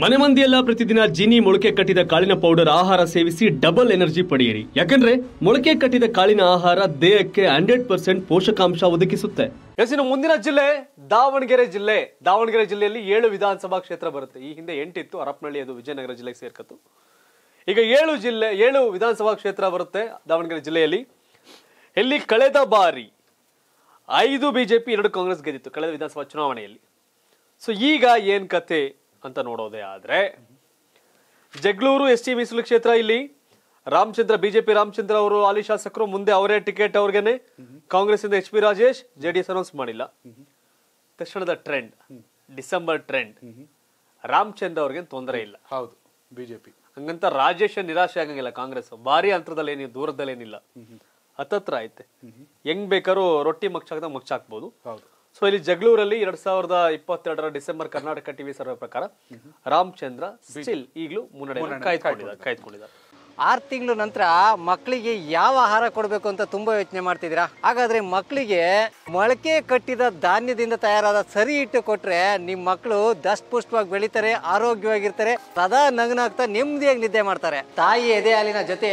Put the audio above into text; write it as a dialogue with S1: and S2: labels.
S1: ಮನೆ ಮಂದಿಯೆಲ್ಲ ಪ್ರತಿದಿನ ಜಿನಿ ಮೊಳಕೆ ಕಟ್ಟಿದ ಕಾಳಿನ ಪೌಡರ್ ಆಹಾರ ಸೇವಿಸಿ ಡಬಲ್ ಎನರ್ಜಿ ಪಡೆಯಿರಿ ಯಾಕಂದ್ರೆ ಮೊಳಕೆ ಕಟ್ಟಿದ ಕಾಳಿನ ಆಹಾರ ದೇಹಕ್ಕೆ ಹಂಡ್ರೆಡ್ ಪರ್ಸೆಂಟ್ ಪೋಷಕಾಂಶ ಒದಗಿಸುತ್ತೆ ಮುಂದಿನ ಜಿಲ್ಲೆ ದಾವಣಗೆರೆ ಜಿಲ್ಲೆ ದಾವಣಗೆರೆ ಜಿಲ್ಲೆಯಲ್ಲಿ ಏಳು ವಿಧಾನಸಭಾ ಕ್ಷೇತ್ರ ಬರುತ್ತೆ ಈ ಹಿಂದೆ ಎಂಟಿತ್ತು ಹರಪನಹಳ್ಳಿ ಅದು ವಿಜಯನಗರ ಜಿಲ್ಲೆಗೆ ಸೇರ್ಕತ್ತು ಈಗ ಏಳು ಜಿಲ್ಲೆ ಏಳು ವಿಧಾನಸಭಾ ಕ್ಷೇತ್ರ ಬರುತ್ತೆ ದಾವಣಗೆರೆ ಜಿಲ್ಲೆಯಲ್ಲಿ ಇಲ್ಲಿ ಕಳೆದ ಬಾರಿ ಐದು ಬಿಜೆಪಿ ಎರಡು ಕಾಂಗ್ರೆಸ್ ಗೆದ್ದಿತ್ತು ಕಳೆದ ವಿಧಾನಸಭಾ ಚುನಾವಣೆಯಲ್ಲಿ ಸೊ ಈಗ ಏನ್ ಕತೆ ಅಂತ ನೋಡೋದೇ ಆದರೆ ಜಗಳೂರು ಎಸ್ ಟಿ ಮೀಸಲು ಕ್ಷೇತ್ರ ಇಲ್ಲಿ ರಾಮಚಂದ್ರ ಬಿಜೆಪಿ ರಾಮಚಂದ್ರ ಅವರು ಹಾಲಿ ಶಾಸಕರು ಮುಂದೆ ಅವರೇ ಟಿಕೆಟ್ ಅವ್ರಿಗೇನೆ ಕಾಂಗ್ರೆಸ್ ಇಂದ H P Rajesh J D S announce ಮಾಡಿಲ್ಲ ತಕ್ಷಣದ ಟ್ರೆಂಡ್ ಡಿಸೆಂಬರ್ ಟ್ರೆಂಡ್ ರಾಮಚಂದ್ರ ಅವ್ರಿಗೆ ತೊಂದರೆ ಇಲ್ಲ ಹೌದು ಬಿಜೆಪಿ ಹಂಗಂತ ರಾಜೇಶ್ ನಿರಾಶೆ ಆಗಂಗಿಲ್ಲ ಕಾಂಗ್ರೆಸ್ ಭಾರಿ ಅಂತರದಲ್ಲಿ ಏನಿಲ್ಲ ದೂರದಲ್ಲಿ ಏನಿಲ್ಲ ಹತ್ತತ್ರ ಐತೆ ಹೆಂಗ್ ಬೇಕಾದ್ರೂ ರೊಟ್ಟಿ ಮಗ್ಚಾಕ್ದಾಗ ಮಗ್ಚಾಕ್ಬೋದು ಹೌದು ಸೊ ಇಲ್ಲಿ ಜಗಳೂರಲ್ಲಿ ಎರಡ್ ಸಾವಿರದ ಇಪ್ಪತ್ತೆರಡರ ಡಿಸೆಂಬರ್ ಕರ್ನಾಟಕ ಟಿವಿ ಸರ್ವೆ ಪ್ರಕಾರ ರಾಮಚಂದ್ರ ಸ್ಟಿಲ್ ಈಗಲೂ ಮುನ್ನಡೆ
S2: ಆರು ತಿಂಗಳ ನಂತರ ಮಕ್ಕಳಿಗೆ ಯಾವ ಆಹಾರ ಕೊಡಬೇಕು ಅಂತ ತುಂಬಾ ಯೋಚನೆ ಮಾಡ್ತಿದ್ದೀರಾ ಹಾಗಾದ್ರೆ ಮಕ್ಕಳಿಗೆ ಮೊಳಕೆ ಕಟ್ಟಿದ ಧಾನ್ಯದಿಂದ ತಯಾರಾದ ಸರಿ ಇಟ್ಟು ಕೊಟ್ರೆ ನಿಮ್ಮ ಮಕ್ಕಳು ದಷ್ಟಪುಷ್ಟವಾಗಿ ಬೆಳಿತಾರೆ ಆರೋಗ್ಯವಾಗಿರ್ತಾರೆ ಸದಾ ನಗನಾಗ್ತಾ ನೆಮ್ಮದಿಯಾಗಿ ನಿದ್ದೆ ಮಾಡ್ತಾರೆ ತಾಯಿ ಎದೆ ಹಾಲಿನ ಜೊತೆ